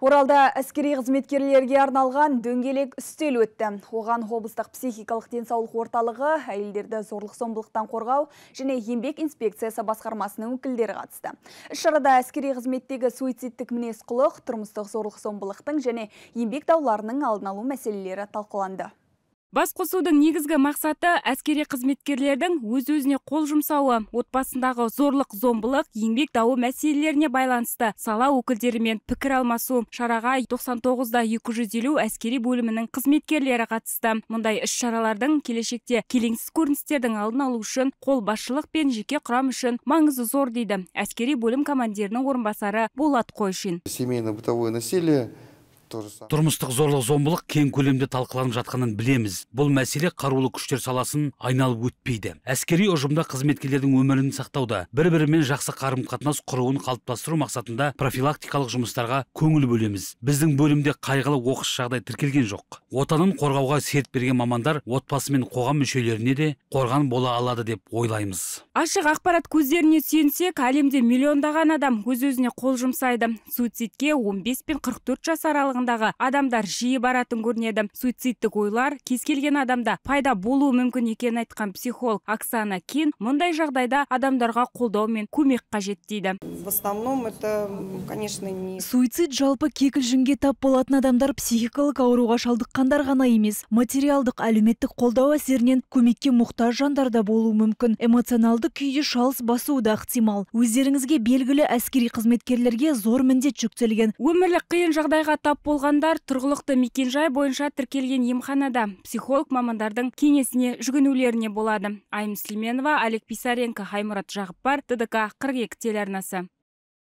Оралда әскери қызметкерлерге арналған дөңгелек үстел өтті. Оған облыстық психикалық денсаулық орталығы, әйелдерді зорлық зомбылықтан қорғау және еңбек инспекциясы басқармасының өкілдері қатысты. Шарада әскери қызметтегі суицидтік мінез құлық, тұрмыстық зорлық зомбылықтың және ембек дауларының алдын алу мәселелері талқыланды басқосудың негізгі мақсаты әскери қызметкерлердің өз өзіне қол жұмсауы отбасындағы зорлық зомбылық еңбек дауы мәселелеріне байланысты сала өкілдерімен пікір алмасу шараға 99 да 250 әскери бөлімінің қызметкерлері қатысты мұндай іс шаралардың келешекте келеңсіз көріністердің алдын алу үшін қолбасшылық пен жеке құрам үшін маңызы зор дейді әскери бөлім командирінің орынбасары болат қойшин семейное бытовое насилие тұрмыстық зорлық зомбылық кең көлемде талқыланып жатқанын білеміз бұл мәселе қарулы күштер саласын айналып өтпейді әскери ұжымда қызметкерлердің өмірін сақтауда бір бірімен жақсы қарым қатынас құруын қалыптастыру мақсатында профилактикалық жұмыстарға көңіл бөлеміз біздің бөлімде қайғылы оқыс жағдай тіркелген жоқ отанын қорғауға серт берген мамандар отбасы мен қоғам мүшелеріне де қорған бола алады деп ойлаймыз ашық ақпарат көздеріне сүйенсек әлемде миллиондаған адам өз өзіне қол жұмсайды суицидке бес пен төрт жас аралығы аралығындағы адамдар жиі баратын көрінеді суицидтік ойлар кез келген адамда пайда болуы мүмкін екенін айтқан психолог оксана кин мұндай жағдайда адамдарға қолдау мен көмек қажет дейді в основном это конечно не суицид жалпы кекілжіңге тап болатын адамдар психикалық ауруға шалдыққандар ғана емес материалдық әлеуметтік қолдау әсерінен көмекке мұқтаж жандар да болуы мүмкін эмоционалды күйде шалыс басуы да ықтимал өздеріңізге белгілі әскери қызметкерлерге зор міндет жүктелген өмірлік қиын жағдайға тап болғандар тұрғылықты мекенжай бойынша тіркелген емханада психолог мамандардың кеңесіне жүгінулеріне болады айым сүлейменова олег писаренко аймұрат жағыппар тдк қырық екі телеарнасы